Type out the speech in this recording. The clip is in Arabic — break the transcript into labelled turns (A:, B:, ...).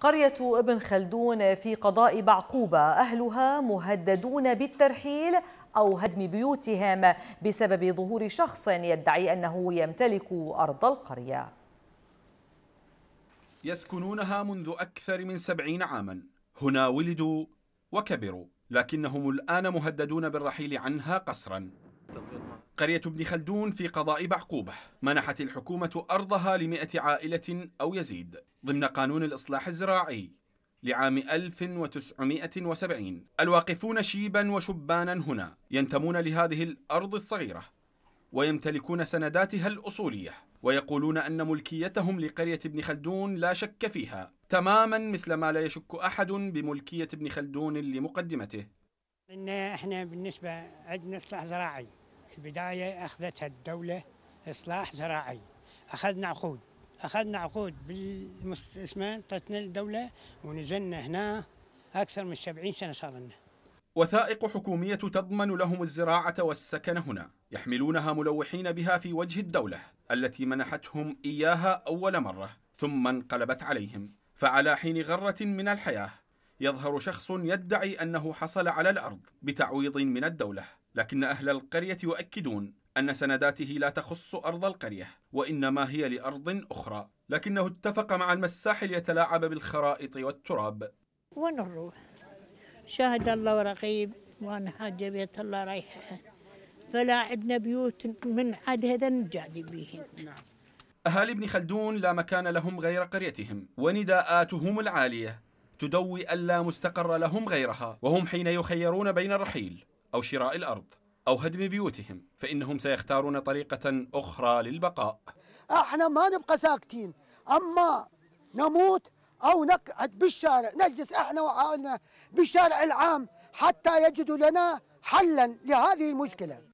A: قرية ابن خلدون في قضاء بعقوبة أهلها مهددون بالترحيل أو هدم بيوتهم بسبب ظهور شخص يدعي أنه يمتلك أرض القرية يسكنونها منذ أكثر من سبعين عاما هنا ولدوا وكبروا لكنهم الآن مهددون بالرحيل عنها قسرا قرية ابن خلدون في قضاء بعقوبة منحت الحكومة أرضها لمئة عائلة أو يزيد ضمن قانون الإصلاح الزراعي لعام 1970 الواقفون شيبا وشبانا هنا ينتمون لهذه الأرض الصغيرة ويمتلكون سنداتها الأصولية ويقولون أن ملكيتهم لقرية ابن خلدون لا شك فيها تماما مثل ما لا يشك أحد بملكية ابن خلدون لمقدمته
B: إن إحنا بالنسبة عندنا إصلاح زراعي البداية أخذتها الدولة إصلاح زراعي أخذنا عقود أخذنا عقود بالمستثمر أعطتنا الدولة ونزلنا هنا أكثر من 70 سنة صار لنا
A: وثائق حكومية تضمن لهم الزراعة والسكن هنا يحملونها ملوحين بها في وجه الدولة التي منحتهم إياها أول مرة ثم انقلبت عليهم فعلى حين غرة من الحياة يظهر شخص يدعي أنه حصل على الأرض بتعويض من الدولة لكن أهل القرية يؤكدون أن سنداته لا تخص أرض القرية وإنما هي لأرض أخرى لكنه اتفق مع المساح ليتلاعب بالخرائط والتراب
B: ونروح شاهد الله ورقيب وأنا حاجة بيت الله رايحة فلا عندنا بيوت من عاد هذا نجعد
A: بيهن نعم. أهالي ابن خلدون لا مكان لهم غير قريتهم ونداءاتهم العالية تدوي ألا مستقر لهم غيرها وهم حين يخيرون بين الرحيل أو شراء الأرض أو هدم بيوتهم فإنهم سيختارون طريقة أخرى للبقاء
B: احنا ما نبقى ساكتين أما نموت أو نقعد بالشارع نجلس احنا وعائلنا بالشارع العام حتى يجدوا لنا حلا لهذه المشكله